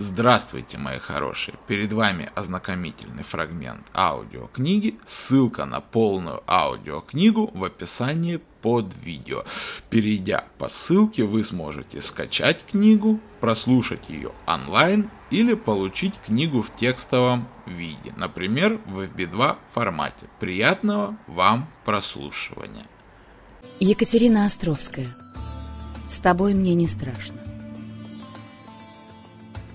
Здравствуйте, мои хорошие! Перед вами ознакомительный фрагмент аудиокниги. Ссылка на полную аудиокнигу в описании под видео. Перейдя по ссылке, вы сможете скачать книгу, прослушать ее онлайн или получить книгу в текстовом виде, например, в FB2 формате. Приятного вам прослушивания! Екатерина Островская. С тобой мне не страшно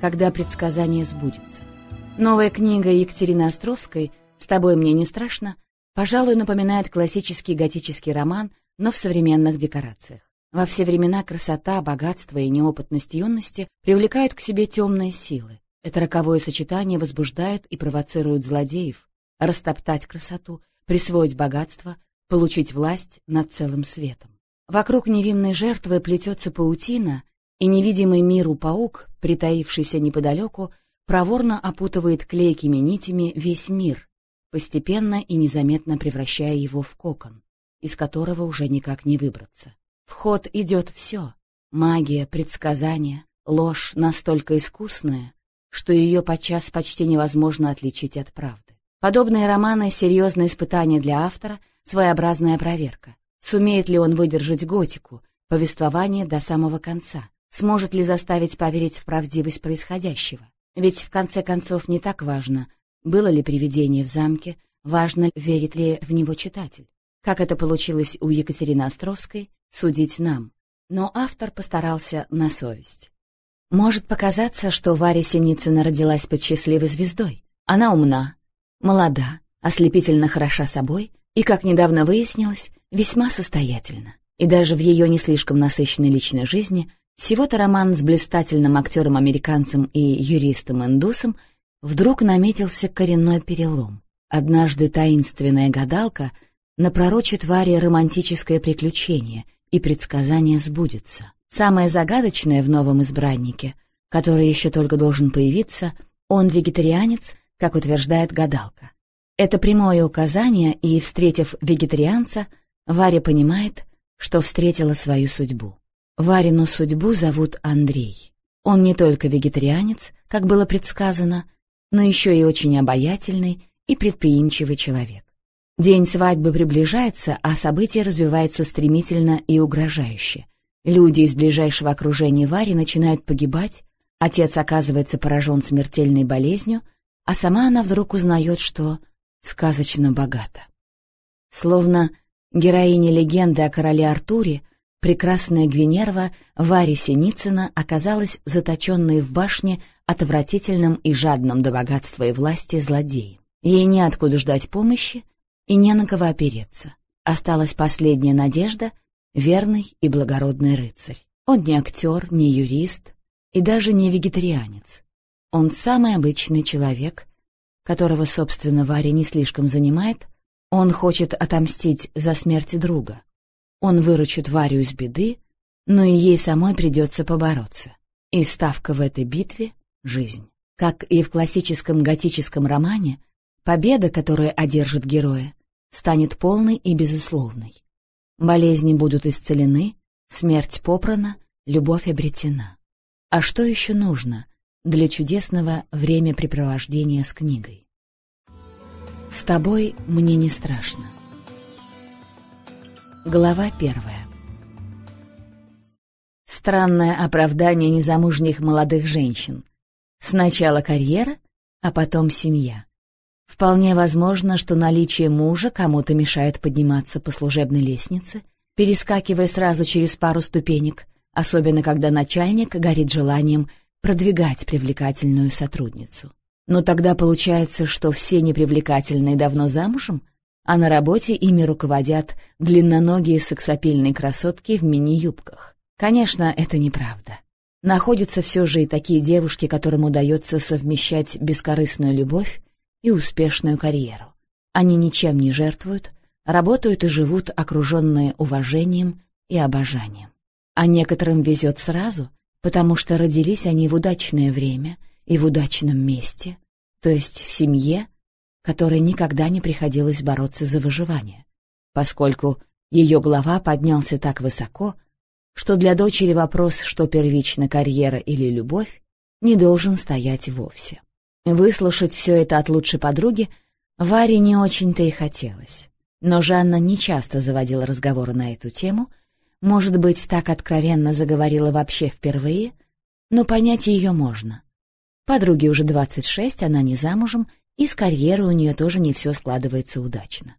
когда предсказание сбудется. Новая книга Екатерины Островской «С тобой мне не страшно» пожалуй, напоминает классический готический роман, но в современных декорациях. Во все времена красота, богатство и неопытность юности привлекают к себе темные силы. Это роковое сочетание возбуждает и провоцирует злодеев растоптать красоту, присвоить богатство, получить власть над целым светом. Вокруг невинной жертвы плетется паутина, и невидимый миру паук притаившийся неподалеку, проворно опутывает клейкими нитями весь мир, постепенно и незаметно превращая его в кокон, из которого уже никак не выбраться. В ход идет все — магия, предсказания, ложь настолько искусная, что ее подчас почти невозможно отличить от правды. Подобные романы — серьезное испытание для автора, своеобразная проверка. Сумеет ли он выдержать готику, повествование до самого конца — сможет ли заставить поверить в правдивость происходящего. Ведь в конце концов не так важно, было ли привидение в замке, важно, верит ли в него читатель. Как это получилось у Екатерины Островской, судить нам. Но автор постарался на совесть. Может показаться, что Варя Синицына родилась под счастливой звездой. Она умна, молода, ослепительно хороша собой и, как недавно выяснилось, весьма состоятельна. И даже в ее не слишком насыщенной личной жизни всего-то роман с блистательным актером-американцем и юристом-индусом вдруг наметился коренной перелом. Однажды таинственная гадалка напророчит Варе романтическое приключение, и предсказание сбудется. Самое загадочное в новом избраннике, который еще только должен появиться, он вегетарианец, как утверждает гадалка. Это прямое указание, и, встретив вегетарианца, Варя понимает, что встретила свою судьбу. Варину судьбу зовут Андрей. Он не только вегетарианец, как было предсказано, но еще и очень обаятельный и предприимчивый человек. День свадьбы приближается, а события развиваются стремительно и угрожающе. Люди из ближайшего окружения Вари начинают погибать, отец оказывается поражен смертельной болезнью, а сама она вдруг узнает, что сказочно богата. Словно героиня легенды о короле Артуре — Прекрасная Гвинерва Варе Синицына оказалась заточенной в башне отвратительным и жадным до богатства и власти злодеем. Ей неоткуда ждать помощи и не на кого опереться. Осталась последняя надежда — верный и благородный рыцарь. Он не актер, не юрист и даже не вегетарианец. Он самый обычный человек, которого, собственно, Варя не слишком занимает. Он хочет отомстить за смерть друга — он выручит Варю из беды, но и ей самой придется побороться. И ставка в этой битве — жизнь. Как и в классическом готическом романе, победа, которую одержит героя, станет полной и безусловной. Болезни будут исцелены, смерть попрана, любовь обретена. А что еще нужно для чудесного времяпрепровождения с книгой? «С тобой мне не страшно». Глава первая. Странное оправдание незамужних молодых женщин. Сначала карьера, а потом семья. Вполне возможно, что наличие мужа кому-то мешает подниматься по служебной лестнице, перескакивая сразу через пару ступенек, особенно когда начальник горит желанием продвигать привлекательную сотрудницу. Но тогда получается, что все непривлекательные давно замужем — а на работе ими руководят длинноногие сексапильные красотки в мини-юбках. Конечно, это неправда. Находятся все же и такие девушки, которым удается совмещать бескорыстную любовь и успешную карьеру. Они ничем не жертвуют, работают и живут, окруженные уважением и обожанием. А некоторым везет сразу, потому что родились они в удачное время и в удачном месте, то есть в семье, которой никогда не приходилось бороться за выживание, поскольку ее глава поднялся так высоко, что для дочери вопрос, что первично карьера или любовь, не должен стоять вовсе. Выслушать все это от лучшей подруги Варе не очень-то и хотелось. Но Жанна нечасто заводила разговоры на эту тему, может быть, так откровенно заговорила вообще впервые, но понять ее можно. Подруге уже 26, она не замужем и с карьерой у нее тоже не все складывается удачно.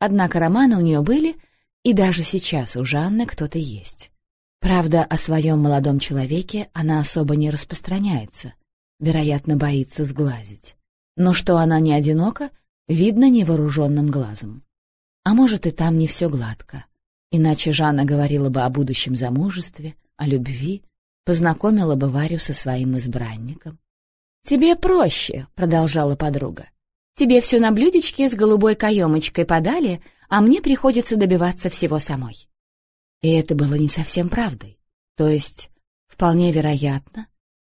Однако романы у нее были, и даже сейчас у Жанны кто-то есть. Правда, о своем молодом человеке она особо не распространяется, вероятно, боится сглазить. Но что она не одинока, видно невооруженным глазом. А может, и там не все гладко. Иначе Жанна говорила бы о будущем замужестве, о любви, познакомила бы Варю со своим избранником. «Тебе проще», — продолжала подруга. «Тебе все на блюдечке с голубой каемочкой подали, а мне приходится добиваться всего самой». И это было не совсем правдой. То есть, вполне вероятно,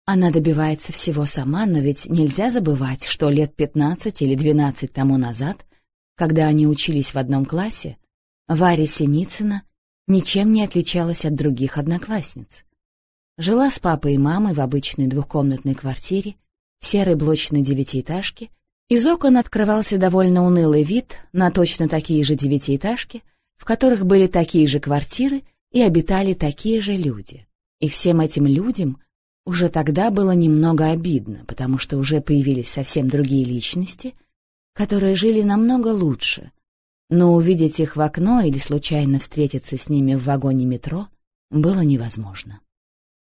она добивается всего сама, но ведь нельзя забывать, что лет пятнадцать или двенадцать тому назад, когда они учились в одном классе, Варя Синицына ничем не отличалась от других одноклассниц. Жила с папой и мамой в обычной двухкомнатной квартире, серой блочной девятиэтажки, из окон открывался довольно унылый вид на точно такие же девятиэтажки, в которых были такие же квартиры и обитали такие же люди. И всем этим людям уже тогда было немного обидно, потому что уже появились совсем другие личности, которые жили намного лучше. Но увидеть их в окно или случайно встретиться с ними в вагоне метро было невозможно.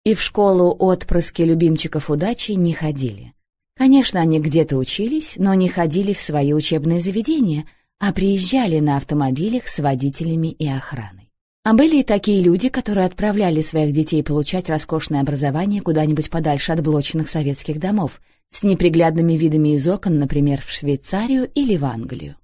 И в школу отпрыски любимчиков удачи не ходили. Конечно, они где-то учились, но не ходили в свои учебные заведения, а приезжали на автомобилях с водителями и охраной. А были и такие люди, которые отправляли своих детей получать роскошное образование куда-нибудь подальше от блоченных советских домов, с неприглядными видами из окон, например, в Швейцарию или в Англию.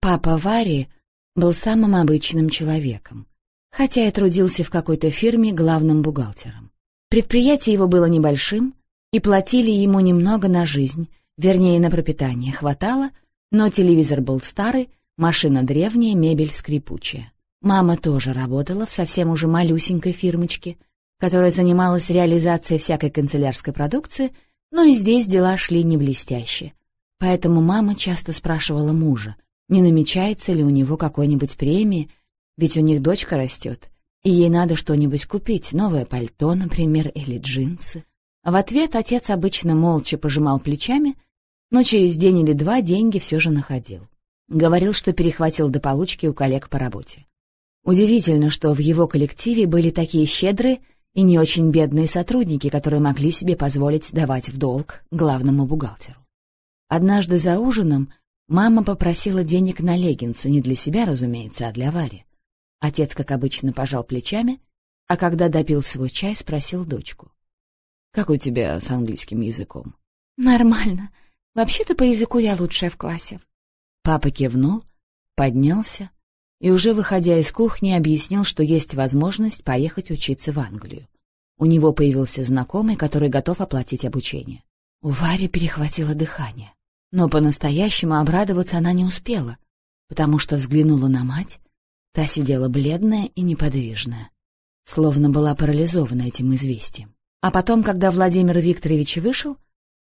Папа Вари был самым обычным человеком, хотя и трудился в какой-то фирме главным бухгалтером. Предприятие его было небольшим — и платили ему немного на жизнь, вернее, на пропитание хватало, но телевизор был старый, машина древняя, мебель скрипучая. Мама тоже работала в совсем уже малюсенькой фирмочке, которая занималась реализацией всякой канцелярской продукции, но и здесь дела шли не блестяще. Поэтому мама часто спрашивала мужа, не намечается ли у него какой-нибудь премии, ведь у них дочка растет, и ей надо что-нибудь купить, новое пальто, например, или джинсы. В ответ отец обычно молча пожимал плечами, но через день или два деньги все же находил. Говорил, что перехватил до получки у коллег по работе. Удивительно, что в его коллективе были такие щедрые и не очень бедные сотрудники, которые могли себе позволить давать в долг главному бухгалтеру. Однажды за ужином мама попросила денег на леггинсы, не для себя, разумеется, а для Вари. Отец, как обычно, пожал плечами, а когда допил свой чай, спросил дочку. Как у тебя с английским языком? Нормально. Вообще-то по языку я лучшая в классе. Папа кивнул, поднялся и уже выходя из кухни объяснил, что есть возможность поехать учиться в Англию. У него появился знакомый, который готов оплатить обучение. У Вари перехватило дыхание. Но по-настоящему обрадоваться она не успела, потому что взглянула на мать, та сидела бледная и неподвижная, словно была парализована этим известием. А потом, когда Владимир Викторович вышел,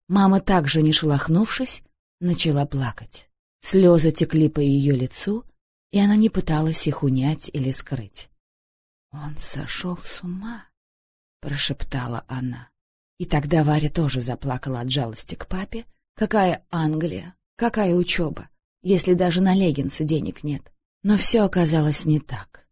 мама, также не шелохнувшись, начала плакать. Слезы текли по ее лицу, и она не пыталась их унять или скрыть. «Он сошел с ума», — прошептала она. И тогда Варя тоже заплакала от жалости к папе. «Какая Англия? Какая учеба? Если даже на леггинсы денег нет». Но все оказалось не так.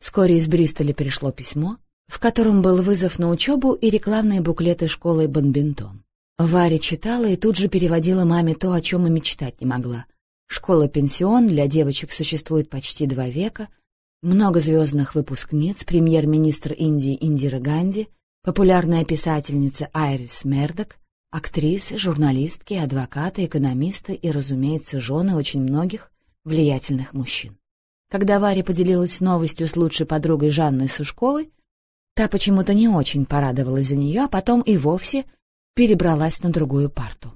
Вскоре из Бристоля пришло письмо — в котором был вызов на учебу и рекламные буклеты школы Бонбентон. Варя читала и тут же переводила маме то, о чем и мечтать не могла. Школа-пенсион для девочек существует почти два века, много звездных выпускниц, премьер-министр Индии Индира Ганди, популярная писательница Айрис Мердок, актрисы, журналистки, адвокаты, экономисты и, разумеется, жены очень многих влиятельных мужчин. Когда Варя поделилась новостью с лучшей подругой Жанной Сушковой, Та почему-то не очень порадовалась за нее, а потом и вовсе перебралась на другую парту.